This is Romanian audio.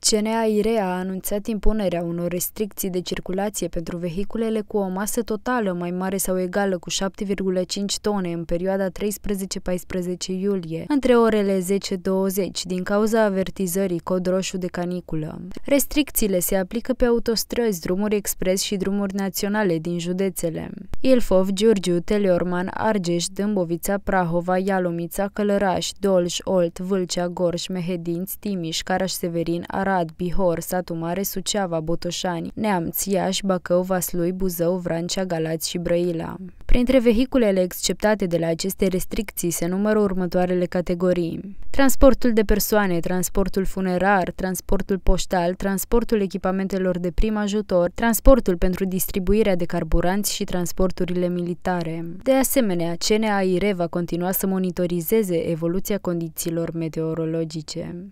CNAIRE a anunțat impunerea unor restricții de circulație pentru vehiculele cu o masă totală mai mare sau egală cu 7,5 tone în perioada 13-14 iulie, între orele 10-20, din cauza avertizării cod roșu de caniculă. Restricțiile se aplică pe autostrăzi, drumuri expres și drumuri naționale din județele. Ilfov, Giurgiu, Teleorman, Argeș, Dâmbovița, Prahova, Ialomița, Călăraș, Dolj, Olt, Vâlcea, Gorj, Mehedinți, Timiș, Caraș Severin, Arad, Bihor, Satu Mare, Suceava, Botoșani, Neamț, Iași, Bacău, Vaslui, Buzău, Vrancea, Galați și Brăila. Printre vehiculele exceptate de la aceste restricții se numără următoarele categorii. Transportul de persoane, transportul funerar, transportul poștal, transportul echipamentelor de prim ajutor, transportul pentru distribuirea de carburanți și transporturile militare. De asemenea, CNAIR va continua să monitorizeze evoluția condițiilor meteorologice.